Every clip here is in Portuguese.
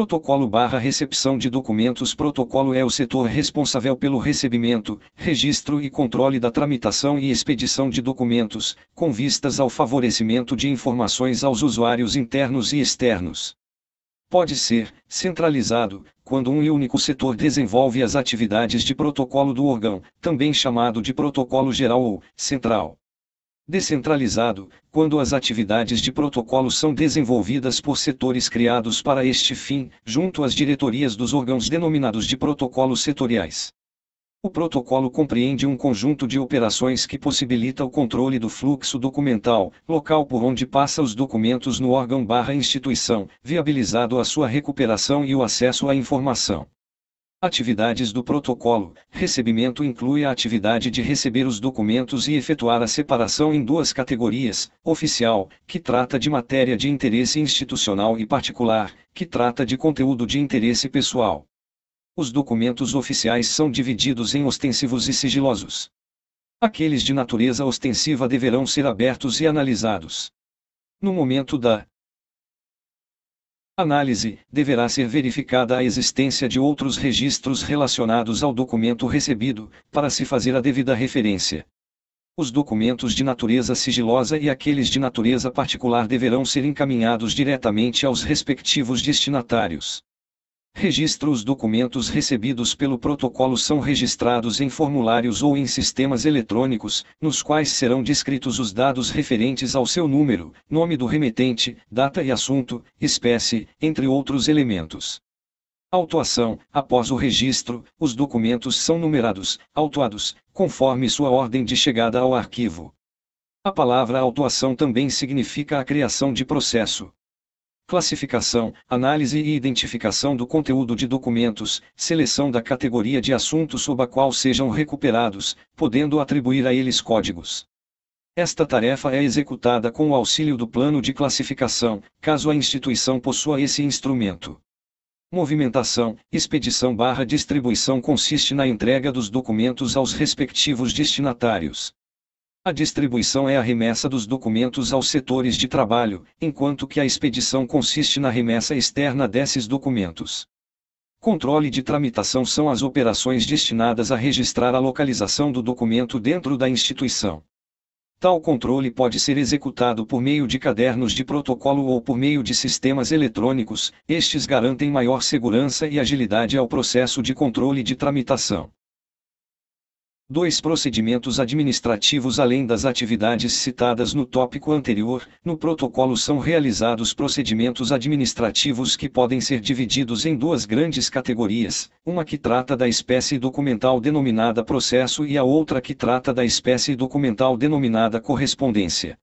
Protocolo barra recepção de documentos Protocolo é o setor responsável pelo recebimento, registro e controle da tramitação e expedição de documentos, com vistas ao favorecimento de informações aos usuários internos e externos. Pode ser centralizado, quando um e único setor desenvolve as atividades de protocolo do órgão, também chamado de protocolo geral ou central descentralizado, quando as atividades de protocolo são desenvolvidas por setores criados para este fim, junto às diretorias dos órgãos denominados de protocolos setoriais. O protocolo compreende um conjunto de operações que possibilita o controle do fluxo documental, local por onde passa os documentos no órgão/instituição, viabilizado a sua recuperação e o acesso à informação. Atividades do protocolo. Recebimento inclui a atividade de receber os documentos e efetuar a separação em duas categorias: oficial, que trata de matéria de interesse institucional e particular, que trata de conteúdo de interesse pessoal. Os documentos oficiais são divididos em ostensivos e sigilosos. Aqueles de natureza ostensiva deverão ser abertos e analisados. No momento da análise, deverá ser verificada a existência de outros registros relacionados ao documento recebido, para se fazer a devida referência. Os documentos de natureza sigilosa e aqueles de natureza particular deverão ser encaminhados diretamente aos respectivos destinatários. Registro os documentos recebidos pelo protocolo são registrados em formulários ou em sistemas eletrônicos, nos quais serão descritos os dados referentes ao seu número, nome do remetente, data e assunto, espécie, entre outros elementos. Autuação: após o registro, os documentos são numerados, autuados, conforme sua ordem de chegada ao arquivo. A palavra autuação também significa a criação de processo classificação, análise e identificação do conteúdo de documentos, seleção da categoria de assunto sob a qual sejam recuperados, podendo atribuir a eles códigos. Esta tarefa é executada com o auxílio do plano de classificação, caso a instituição possua esse instrumento. Movimentação, expedição barra distribuição consiste na entrega dos documentos aos respectivos destinatários. A distribuição é a remessa dos documentos aos setores de trabalho, enquanto que a expedição consiste na remessa externa desses documentos. Controle de tramitação são as operações destinadas a registrar a localização do documento dentro da instituição. Tal controle pode ser executado por meio de cadernos de protocolo ou por meio de sistemas eletrônicos, estes garantem maior segurança e agilidade ao processo de controle de tramitação. Dois procedimentos administrativos além das atividades citadas no tópico anterior, no protocolo são realizados procedimentos administrativos que podem ser divididos em duas grandes categorias, uma que trata da espécie documental denominada processo e a outra que trata da espécie documental denominada correspondência.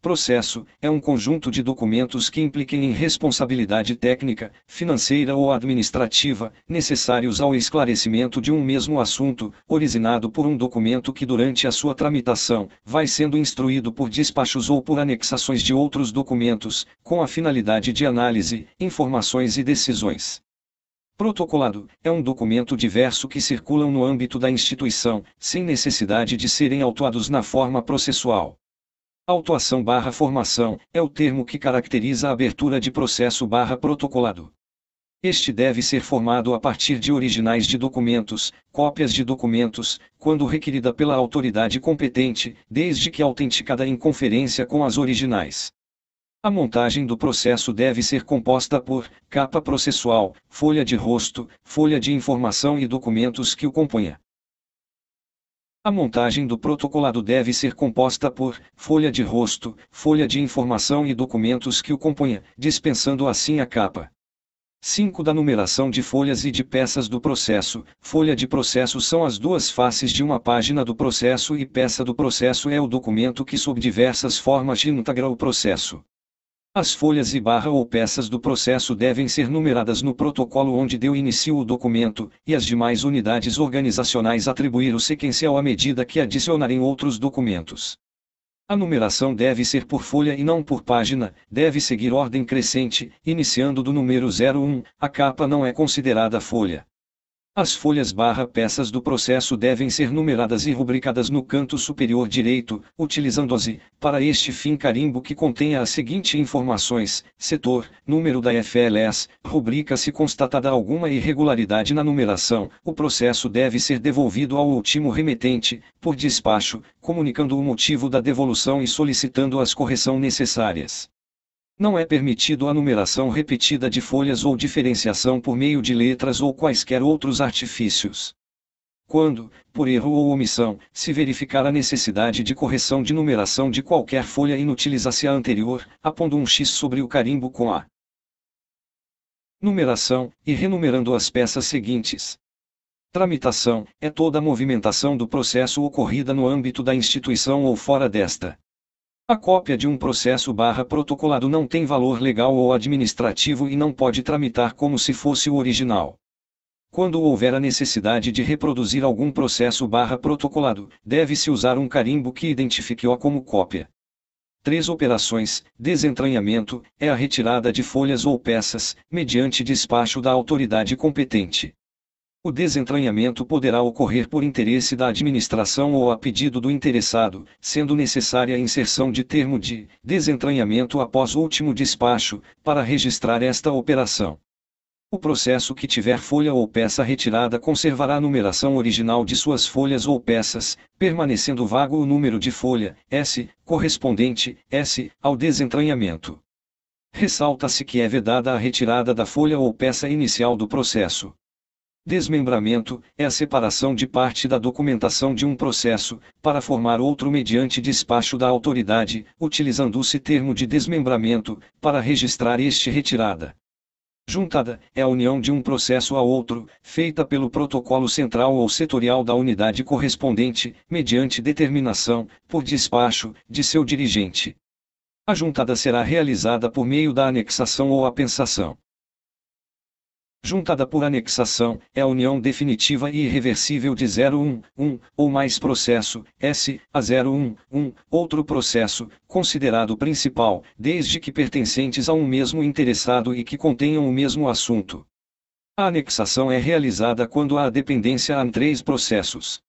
Processo é um conjunto de documentos que impliquem em responsabilidade técnica, financeira ou administrativa, necessários ao esclarecimento de um mesmo assunto, originado por um documento que durante a sua tramitação vai sendo instruído por despachos ou por anexações de outros documentos, com a finalidade de análise, informações e decisões. Protocolado é um documento diverso que circulam no âmbito da instituição, sem necessidade de serem autuados na forma processual. Autoação barra formação é o termo que caracteriza a abertura de processo barra protocolado. Este deve ser formado a partir de originais de documentos, cópias de documentos, quando requerida pela autoridade competente, desde que autenticada em conferência com as originais. A montagem do processo deve ser composta por capa processual, folha de rosto, folha de informação e documentos que o componha. A montagem do protocolado deve ser composta por folha de rosto, folha de informação e documentos que o componha, dispensando assim a capa. 5 da numeração de folhas e de peças do processo. Folha de processo são as duas faces de uma página do processo e peça do processo é o documento que sob diversas formas integra o processo. As folhas e barra ou peças do processo devem ser numeradas no protocolo onde deu início o documento, e as demais unidades organizacionais atribuir o sequencial à medida que adicionarem outros documentos. A numeração deve ser por folha e não por página, deve seguir ordem crescente, iniciando do número 01, a capa não é considerada folha. As folhas barra peças do processo devem ser numeradas e rubricadas no canto superior direito, utilizando-se, para este fim carimbo que contenha as seguintes informações, setor, número da FLS, rubrica se constatada alguma irregularidade na numeração, o processo deve ser devolvido ao último remetente, por despacho, comunicando o motivo da devolução e solicitando as correções necessárias. Não é permitido a numeração repetida de folhas ou diferenciação por meio de letras ou quaisquer outros artifícios. Quando, por erro ou omissão, se verificar a necessidade de correção de numeração de qualquer folha inutiliza-se a anterior, apondo um X sobre o carimbo com a numeração, e renumerando as peças seguintes. Tramitação é toda a movimentação do processo ocorrida no âmbito da instituição ou fora desta. A cópia de um processo barra protocolado não tem valor legal ou administrativo e não pode tramitar como se fosse o original. Quando houver a necessidade de reproduzir algum processo barra protocolado, deve-se usar um carimbo que identifique-o como cópia. Três operações, desentranhamento, é a retirada de folhas ou peças, mediante despacho da autoridade competente. O desentranhamento poderá ocorrer por interesse da administração ou a pedido do interessado, sendo necessária a inserção de termo de desentranhamento após o último despacho, para registrar esta operação. O processo que tiver folha ou peça retirada conservará a numeração original de suas folhas ou peças, permanecendo vago o número de folha, S, correspondente, S, ao desentranhamento. Ressalta-se que é vedada a retirada da folha ou peça inicial do processo. Desmembramento é a separação de parte da documentação de um processo, para formar outro mediante despacho da autoridade, utilizando-se termo de desmembramento, para registrar este retirada. Juntada é a união de um processo a outro, feita pelo protocolo central ou setorial da unidade correspondente, mediante determinação, por despacho, de seu dirigente. A juntada será realizada por meio da anexação ou apensação juntada por anexação, é a união definitiva e irreversível de 01, 1, ou mais processo, S, a 01, 1, outro processo, considerado principal, desde que pertencentes a um mesmo interessado e que contenham o mesmo assunto. A anexação é realizada quando há dependência a três processos.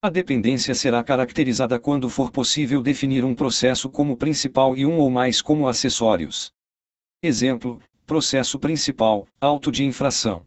A dependência será caracterizada quando for possível definir um processo como principal e um ou mais como acessórios. Exemplo, Processo principal, auto de infração.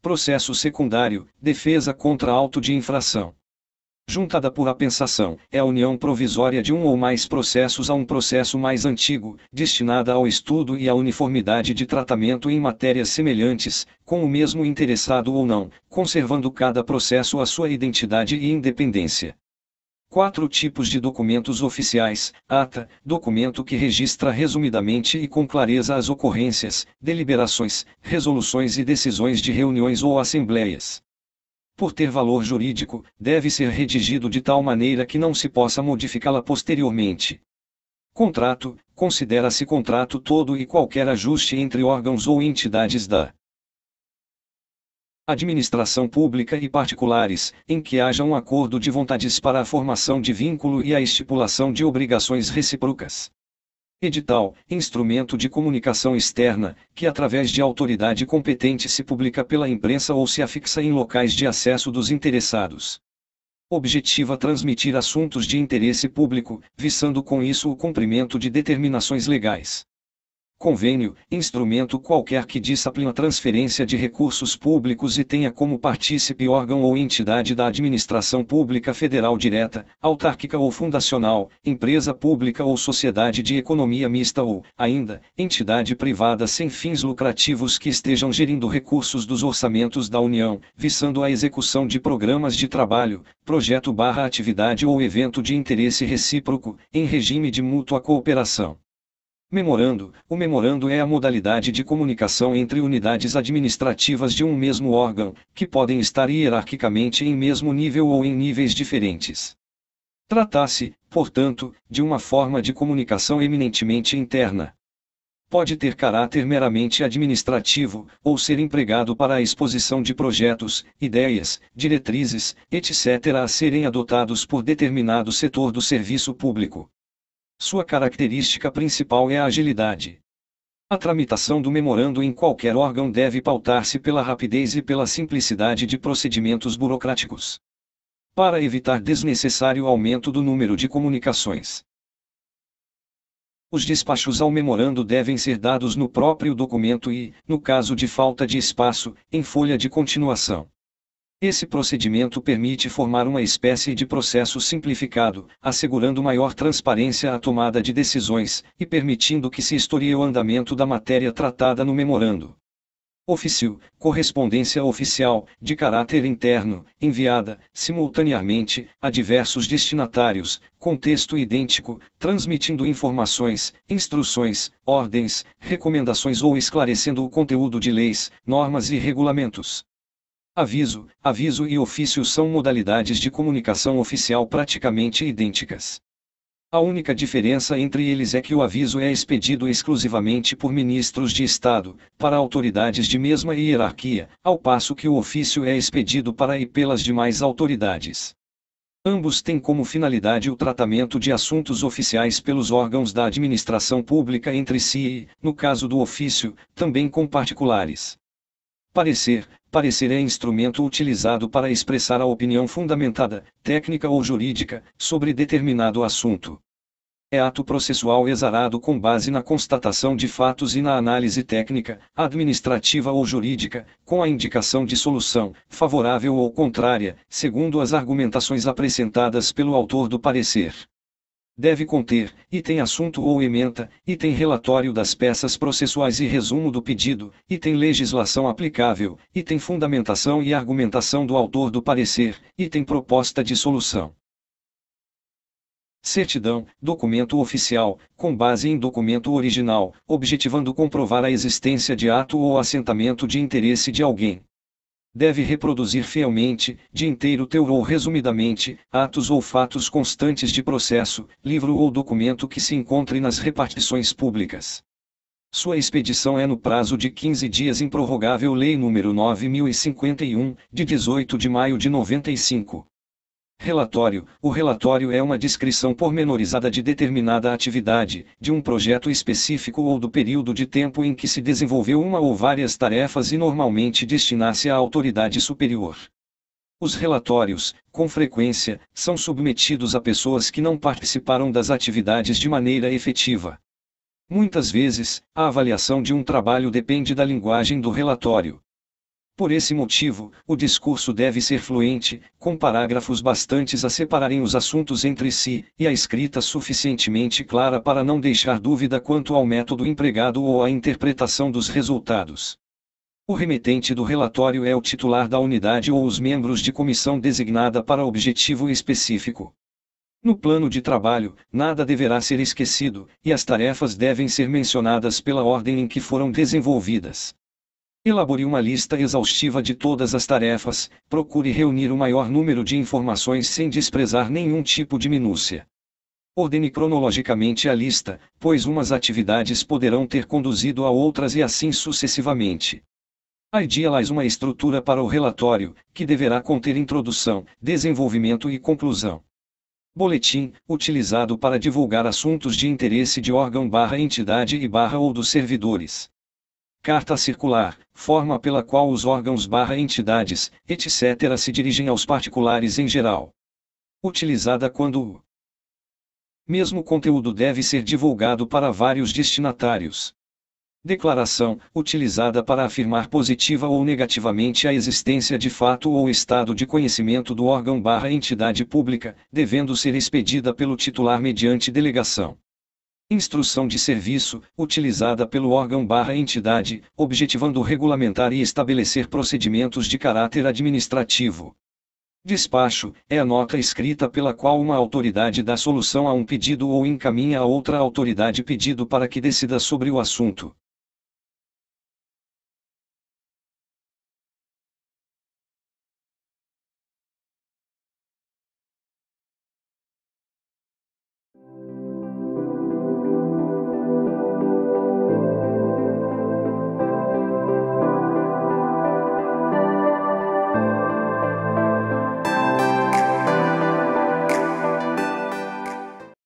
Processo secundário, defesa contra auto de infração. Juntada por apensação, é a união provisória de um ou mais processos a um processo mais antigo, destinada ao estudo e à uniformidade de tratamento em matérias semelhantes, com o mesmo interessado ou não, conservando cada processo a sua identidade e independência. Quatro tipos de documentos oficiais: ata, documento que registra resumidamente e com clareza as ocorrências, deliberações, resoluções e decisões de reuniões ou assembleias. Por ter valor jurídico, deve ser redigido de tal maneira que não se possa modificá-la posteriormente. Contrato: considera-se contrato todo e qualquer ajuste entre órgãos ou entidades da administração pública e particulares, em que haja um acordo de vontades para a formação de vínculo e a estipulação de obrigações recíprocas. Edital, instrumento de comunicação externa, que através de autoridade competente se publica pela imprensa ou se afixa em locais de acesso dos interessados. Objetiva transmitir assuntos de interesse público, visando com isso o cumprimento de determinações legais convênio, instrumento qualquer que disciplina a transferência de recursos públicos e tenha como partícipe órgão ou entidade da administração pública federal direta, autárquica ou fundacional, empresa pública ou sociedade de economia mista ou, ainda, entidade privada sem fins lucrativos que estejam gerindo recursos dos orçamentos da União, visando a execução de programas de trabalho, projeto barra atividade ou evento de interesse recíproco, em regime de mútua cooperação. Memorando: O memorando é a modalidade de comunicação entre unidades administrativas de um mesmo órgão, que podem estar hierarquicamente em mesmo nível ou em níveis diferentes. Trata-se, portanto, de uma forma de comunicação eminentemente interna. Pode ter caráter meramente administrativo, ou ser empregado para a exposição de projetos, ideias, diretrizes, etc. a serem adotados por determinado setor do serviço público. Sua característica principal é a agilidade. A tramitação do memorando em qualquer órgão deve pautar-se pela rapidez e pela simplicidade de procedimentos burocráticos. Para evitar desnecessário aumento do número de comunicações. Os despachos ao memorando devem ser dados no próprio documento e, no caso de falta de espaço, em folha de continuação. Esse procedimento permite formar uma espécie de processo simplificado, assegurando maior transparência à tomada de decisões e permitindo que se historie o andamento da matéria tratada no memorando. Ofício, correspondência oficial, de caráter interno, enviada, simultaneamente, a diversos destinatários, contexto idêntico, transmitindo informações, instruções, ordens, recomendações ou esclarecendo o conteúdo de leis, normas e regulamentos. Aviso, aviso e ofício são modalidades de comunicação oficial praticamente idênticas. A única diferença entre eles é que o aviso é expedido exclusivamente por ministros de Estado, para autoridades de mesma hierarquia, ao passo que o ofício é expedido para e pelas demais autoridades. Ambos têm como finalidade o tratamento de assuntos oficiais pelos órgãos da administração pública entre si e, no caso do ofício, também com particulares. Parecer, parecer é instrumento utilizado para expressar a opinião fundamentada, técnica ou jurídica, sobre determinado assunto. É ato processual exarado com base na constatação de fatos e na análise técnica, administrativa ou jurídica, com a indicação de solução, favorável ou contrária, segundo as argumentações apresentadas pelo autor do parecer deve conter, item assunto ou ementa, item relatório das peças processuais e resumo do pedido, item legislação aplicável, item fundamentação e argumentação do autor do parecer, item proposta de solução. Certidão, documento oficial, com base em documento original, objetivando comprovar a existência de ato ou assentamento de interesse de alguém deve reproduzir fielmente, de inteiro teu ou resumidamente, atos ou fatos constantes de processo, livro ou documento que se encontre nas repartições públicas. Sua expedição é no prazo de 15 dias improrrogável Lei nº 9051, de 18 de maio de 95. Relatório: O relatório é uma descrição pormenorizada de determinada atividade, de um projeto específico ou do período de tempo em que se desenvolveu uma ou várias tarefas e normalmente destinasse à autoridade superior. Os relatórios, com frequência, são submetidos a pessoas que não participaram das atividades de maneira efetiva. Muitas vezes, a avaliação de um trabalho depende da linguagem do relatório. Por esse motivo, o discurso deve ser fluente, com parágrafos bastantes a separarem os assuntos entre si, e a escrita suficientemente clara para não deixar dúvida quanto ao método empregado ou à interpretação dos resultados. O remetente do relatório é o titular da unidade ou os membros de comissão designada para objetivo específico. No plano de trabalho, nada deverá ser esquecido, e as tarefas devem ser mencionadas pela ordem em que foram desenvolvidas. Elabore uma lista exaustiva de todas as tarefas, procure reunir o maior número de informações sem desprezar nenhum tipo de minúcia. Ordene cronologicamente a lista, pois umas atividades poderão ter conduzido a outras e assim sucessivamente. Idealize uma estrutura para o relatório, que deverá conter introdução, desenvolvimento e conclusão. Boletim, utilizado para divulgar assuntos de interesse de órgão barra entidade e barra ou dos servidores. Carta circular, forma pela qual os órgãos barra entidades, etc. se dirigem aos particulares em geral. Utilizada quando o mesmo conteúdo deve ser divulgado para vários destinatários. Declaração, utilizada para afirmar positiva ou negativamente a existência de fato ou estado de conhecimento do órgão barra entidade pública, devendo ser expedida pelo titular mediante delegação. Instrução de serviço, utilizada pelo órgão barra entidade, objetivando regulamentar e estabelecer procedimentos de caráter administrativo. Despacho, é a nota escrita pela qual uma autoridade dá solução a um pedido ou encaminha a outra autoridade pedido para que decida sobre o assunto.